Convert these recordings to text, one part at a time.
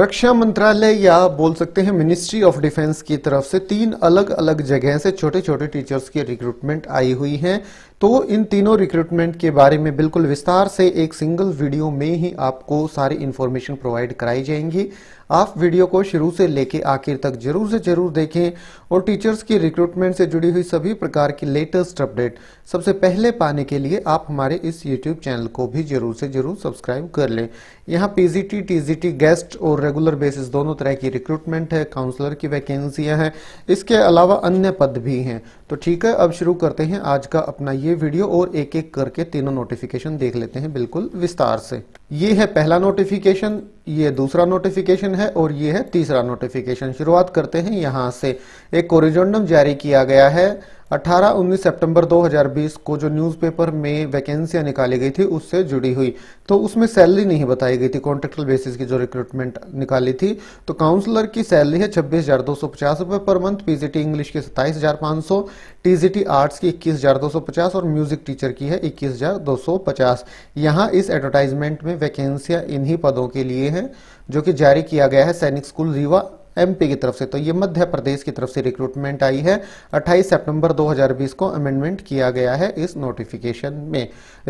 रक्षा मंत्रालय या बोल सकते हैं मिनिस्ट्री ऑफ डिफेंस की तरफ से तीन अलग अलग जगह से छोटे छोटे टीचर्स की रिक्रूटमेंट आई हुई है तो इन तीनों रिक्रूटमेंट के बारे में बिल्कुल विस्तार से एक सिंगल वीडियो में ही आपको सारी इन्फॉर्मेशन प्रोवाइड कराई जाएंगी आप वीडियो को शुरू से लेके आखिर तक जरूर से जरूर देखें और टीचर्स की रिक्रूटमेंट से जुड़ी हुई सभी प्रकार की लेटेस्ट अपडेट सबसे पहले पाने के लिए आप हमारे इस यूट्यूब चैनल को भी जरूर से जरूर सब्सक्राइब कर लें यहाँ पीजीटी टीजीटी गेस्ट और रेगुलर बेसिस दोनों तरह की रिक्रूटमेंट है काउंसलर की वैकेंसियाँ हैं इसके अलावा अन्य पद भी हैं तो ठीक है अब शुरू करते हैं आज का अपना ये ये वीडियो और एक एक करके तीनों नोटिफिकेशन देख लेते हैं बिल्कुल विस्तार से ये है पहला नोटिफिकेशन ये दूसरा नोटिफिकेशन है और ये है तीसरा नोटिफिकेशन शुरुआत करते हैं यहां से एक कोरिजोंडम जारी किया गया है 18-19 सितंबर 2020 को जो न्यूज़पेपर में वैकेंसियां निकाली गई थी उससे जुड़ी हुई तो उसमें सैलरी नहीं बताई गई थी कॉन्ट्रेक्टल बेसिस की जो रिक्रूटमेंट निकाली थी तो काउंसलर की सैलरी है छब्बीस हजार दो सौ पचास पर मंथ पीजीटी इंग्लिश की सत्ताईस हजार पांच सौ टीजीटी आर्ट्स की इक्कीस हजार दो सौ पचास और म्यूजिक टीचर की है इक्कीस हजार दो सौ पचास यहाँ इस एडवर्टाइजमेंट में वैकेंसियां इन्हीं पदों के लिए हैं जो कि जारी किया गया है सैनिक स्कूल रीवा एमपी की तरफ से तो ये मध्य प्रदेश की तरफ से रिक्रूटमेंट आई है 28 सितंबर 2020 को अमेंडमेंट किया गया है इस नोटिफिकेशन में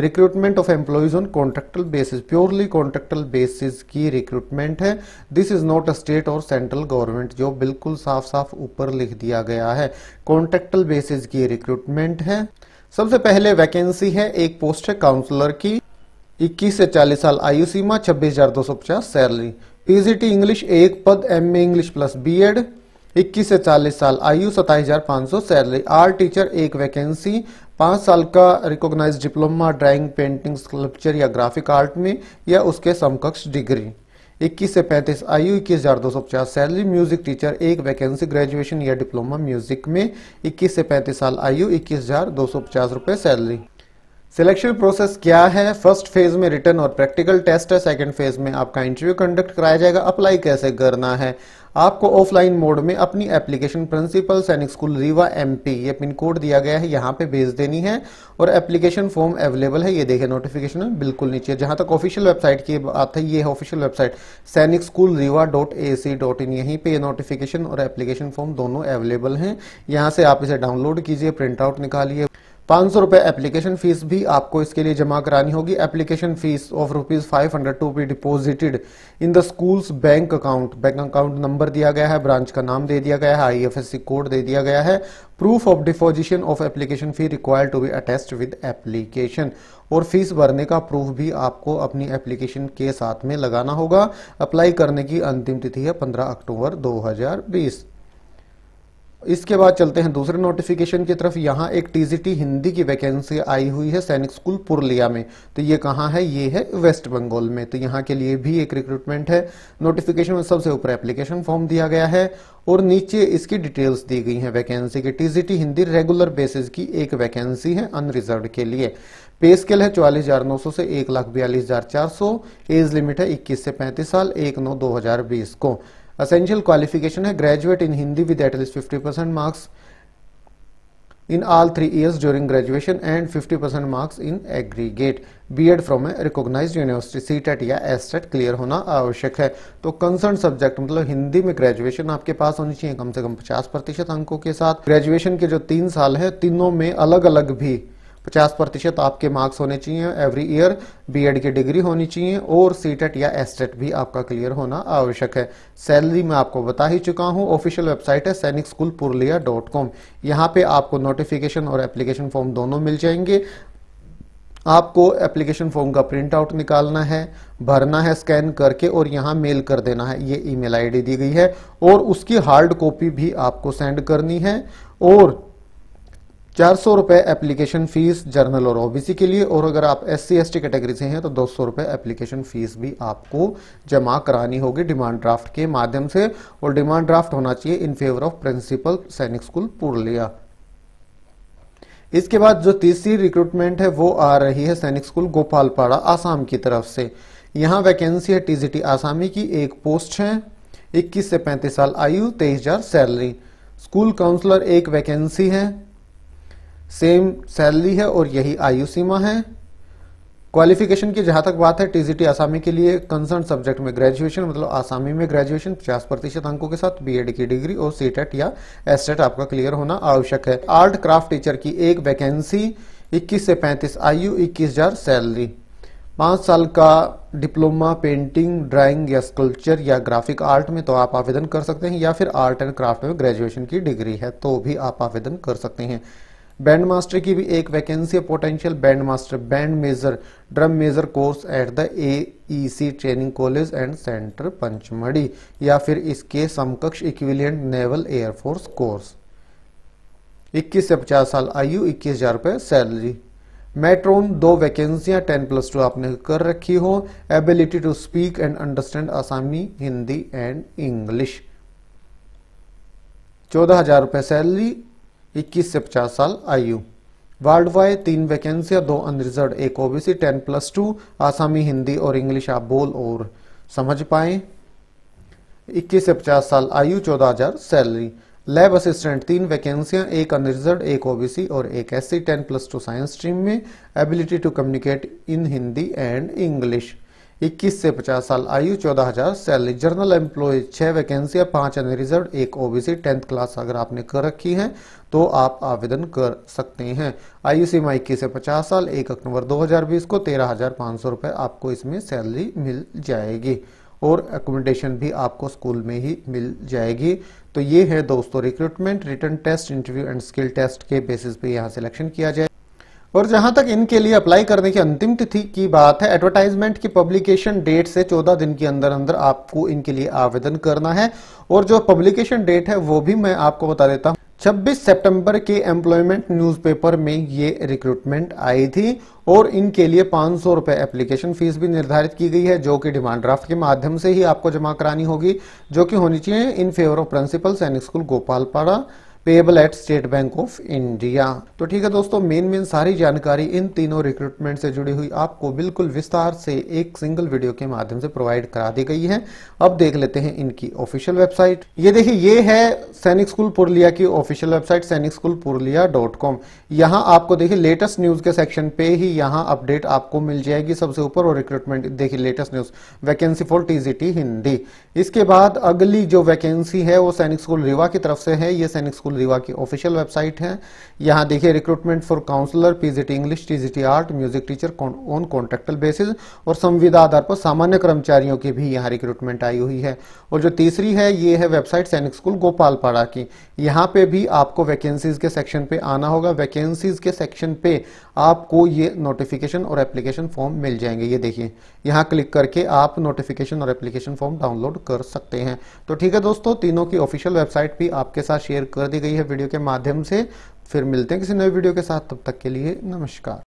recruitment of employees on contractual basis purely contractual basis की रिक्रूटमेंट है this is not a state और सेंट्रल गवर्नमेंट जो बिल्कुल साफ साफ ऊपर लिख दिया गया है कॉन्ट्रेक्टल बेसिस की रिक्रूटमेंट है सबसे पहले वैकेंसी है एक पोस्ट है काउंसलर की इक्कीस से चालीस साल आयु सीमा छब्बीस हजार दो सौ पचास सैलरी पीजीटी इंग्लिश एक पद M A English plus B Ed इक्कीस से चालीस साल आयु सताईस हजार पाँच सौ सैलरी आर टीचर एक वैकेंसी पाँच साल का recognised diploma drawing painting sculpture या ग्राफिक आर्ट में या उसके समकक्ष डिग्री इक्कीस से पैंतीस आयु इक्कीस हजार दो सौ पचास सैलरी म्यूजिक टीचर एक वैकेंसी ग्रेजुएशन या डिप्लोमा म्यूजिक में इक्कीस से पैंतीस साल आयु इक्कीस हजार दो सौ पचास रुपये सैलरी सिलेक्शन प्रोसेस क्या है फर्स्ट फेज में रिटर्न और प्रैक्टिकल टेस्ट है सेकंड फेज में आपका इंटरव्यू कंडक्ट कराया जाएगा अप्लाई कैसे करना है आपको ऑफलाइन मोड में अपनी application principal Sainik school Rewa MP ये पिन कोड दिया गया है यहाँ पे भेज देनी है और एप्लीकेशन फॉर्म अवेलेबल है ये देखिए नोटिफिकेशन बिल्कुल नीचे जहाँ तक ऑफिशियल वेबसाइट की बात है ये official website Sainik school Rewa dot A C dot in यहीं पर नोटिफिकेशन और एप्लीकेशन फॉर्म दोनों अवेलेबल है यहाँ से आप इसे डाउनलोड कीजिए प्रिंट आउट निकालिए पाँच सौ रुपये एप्लीकेशन फीस भी आपको इसके लिए जमा करानी होगी application fees of rupees five hundred to be deposited in the school's bank account bank account number दिया गया है ब्रांच का नाम दे दिया गया है आईएफएससी कोड दे दिया गया है proof of deposition of application fee required to be attest with application और फीस भरने का प्रूफ भी आपको अपनी एप्लीकेशन के साथ में लगाना होगा अप्लाई करने की अंतिम तिथि है पंद्रह अक्टूबर दो इसके बाद चलते हैं दूसरे नोटिफिकेशन की तरफ यहाँ एक टीजीटी हिंदी की वैकेंसी आई हुई है सैनिक स्कूल पुरलिया में तो ये कहाँ है ये है वेस्ट बंगाल में तो यहाँ के लिए भी एक रिक्रूटमेंट है नोटिफिकेशन में सबसे ऊपर एप्लीकेशन फॉर्म दिया गया है और नीचे इसकी डिटेल्स दी गई हैं वैकेंसी की टीजीटी हिंदी रेगुलर बेसिस की एक वैकेंसी है अनरिजर्व के लिए पे स्केल है चौवालीस हजार नौ सौ से एक लाख बयालीस हजार चार सौ एज लिमिट है इक्कीस से पैंतीस साल एक नौ दो हजार बीस को असेंशियल क्वालिफिकेशन है graduate in Hindi with at least fifty percent marks years during graduation and fifty percent marks in aggregate B Ed from a recognise university C TET या टेट क्लियर होना आवश्यक है तो कंसर्न सब्जेक्ट मतलब हिंदी में ग्रेजुएशन आपके पास होनी चाहिए कम से कम पचास प्रतिशत अंकों के साथ ग्रेजुएशन के जो तीन साल है तीनों में अलग अलग भी 50 प्रतिशत आपके मार्क्स होने चाहिए एवरी ईयर बीएड की डिग्री होनी चाहिए और सीटेट या एस्टेट भी आपका क्लियर होना आवश्यक है सैलरी मैं आपको बता ही चुका हूँ ऑफिशियल वेबसाइट है सैनिक स्कूल पुरलिया डॉट कॉम यहाँ पर आपको नोटिफिकेशन और एप्लीकेशन फॉर्म दोनों मिल जाएंगे आपको एप्लीकेशन फॉर्म का प्रिंट आउट निकालना है भरना है स्कैन करके और यहाँ मेल कर देना है ये ईमेल आईडी दी गई है और उसकी हार्ड कॉपी भी आपको सेंड करनी है और चार सौ रुपये एप्लीकेशन फ़ीस जर्नल और ओबीसी के लिए और अगर आप S C S T category से हैं तो दो सौ रुपये एप्लीकेशन फ़ीस भी आपको जमा करानी होगी डिमांड ड्राफ्ट के माध्यम से और डिमांड ड्राफ्ट होना चाहिए in favour of principal Sainik school Purulia इसके बाद जो तीसरी रिक्रूटमेंट है वो आ रही है सैनिक स्कूल गोपालपाड़ा आसाम की तरफ से यहाँ वैकेंसी है टीजीटी आसामी की एक पोस्ट है इक्कीस से पैंतीस साल आयु हजार सैलरी स्कूल काउंसलर एक वैकेंसी है सेम सैलरी है और यही आयु सीमा है क्वालिफिकेशन की जहां तक बात है टीजीटी आसामी के लिए कंसर्न सब्जेक्ट में ग्रेजुएशन मतलब आसामी में ग्रेजुएशन 50 प्रतिशत अंकों के साथ बीएड की डिग्री और सीटेट e या एसटेट e आपका क्लियर होना आवश्यक है आर्ट क्राफ्ट टीचर की एक वैकेंसी 21 से 35 आयु 21000 सैलरी पांच साल का डिप्लोमा पेंटिंग ड्राइंग या स्कल्पचर या ग्राफिक आर्ट में तो आप आवेदन कर सकते हैं या फिर आर्ट एंड क्राफ्ट में ग्रेजुएशन की डिग्री है तो भी आप आवेदन कर सकते हैं बैंड मास्टर की भी एक वैकेंसी है potential band master band major drum major course at the AEC training college and centre Pachmarhi या फिर इसके समकक्ष इक्विलियंट नेवल एयरफोर्स कोर्स 21 से 50 साल आयु इक्कीस हजार रुपये सैलरी मेट्रोन दो वैकेंसियां 10 प्लस टू आपने कर रखी हो ability to speak and understand Assamese Hindi and English चौदह हजार रुपये सैलरी इक्कीस से पचास साल आयु वर्ल्ड वाइड तीन वैकेंसियां दो अनरिजर्व एक ओबीसी टेन प्लस टू आसामी हिंदी और इंग्लिश आप बोल और समझ पाए 21 से 50 साल आयु 14000 सैलरी लैब असिस्टेंट तीन वैकेंसियां एक अनरिजर्व एक ओबीसी और एक SC ten plus two science stream में ability to communicate in Hindi and English इक्कीस से पचास साल आयु चौदह हजार सैलरी जनरल एम्प्लॉय छः पांच अन्य रिजर्व एक ओबीसी टेंथ क्लास अगर आपने कर रखी है तो आप आवेदन कर सकते हैं आयु सीमा इक्कीस से पचास साल एक अक्टूबर 2020 को तेरह हजार पांच सौ रुपए आपको इसमें सैलरी मिल जाएगी और एकोमोडेशन भी आपको स्कूल में ही मिल जाएगी तो ये है दोस्तों recruitment written test interview and skill test के बेसिस पे यहाँ सिलेक्शन किया जाए और जहां तक इनके लिए अप्लाई करने की अंतिम तिथि की बात है एडवर्टाइजमेंट की पब्लिकेशन डेट से 14 दिन के अंदर अंदर आपको इनके लिए आवेदन करना है और जो पब्लिकेशन डेट है वो भी मैं आपको बता देता हूँ 26 सितंबर के एम्प्लॉयमेंट न्यूज़पेपर में ये रिक्रूटमेंट आई थी और इनके लिए पांच सौ रुपये एप्लीकेशन फीस भी निर्धारित की गई है जो कि डिमांड ड्राफ्ट के माध्यम से ही आपको जमा करानी होगी जो कि होनी चाहिए in favour of principal Sainik school Gopalpara payable at state bank of India तो ठीक है दोस्तों मेन मेन सारी जानकारी इन तीनों रिक्रूटमेंट से जुड़ी हुई आपको बिल्कुल विस्तार से एक सिंगल वीडियो के माध्यम से प्रोवाइड करा दी गई है अब देख लेते हैं इनकी ऑफिशियल वेबसाइट ये देखिए ये है सैनिक स्कूल पुरलिया की official website Sainik school Purulia dot com यहाँ आपको देखिए लेटेस्ट न्यूज के सेक्शन पे ही यहाँ अपडेट आपको मिल जाएगी सबसे ऊपर और रिक्रूटमेंट देखिए latest news vacancy for TGT Hindi इसके बाद अगली जो वैकेंसी है वो सैनिक स्कूल रिवा की तरफ से है ये सैनिक स्कूल काउंसिल रीवा की ऑफिशियल वेबसाइट है यहाँ देखिए recruitment for counsellor PGT English TGT art music teacher on contractual basis और संविदा आधार पर सामान्य कर्मचारियों की भी यहाँ रिक्रूटमेंट आई हुई है और जो तीसरी है ये है वेबसाइट सैनिक स्कूल गोपालपाड़ा की यहाँ पे भी आपको वैकेंसीज के सेक्शन पे आना होगा वैकेंसीज के सेक्शन पे आपको ये नोटिफिकेशन और एप्लीकेशन फॉर्म मिल जाएंगे ये देखिए यहाँ क्लिक करके आप नोटिफिकेशन और एप्लीकेशन फॉर्म डाउनलोड कर सकते हैं तो ठीक है दोस्तों तीनों की ऑफिशियल वेबसाइट भी आपके साथ शेयर कर दी गई है वीडियो के माध्यम से फिर मिलते हैं किसी नए वीडियो के साथ तब तक के लिए नमस्कार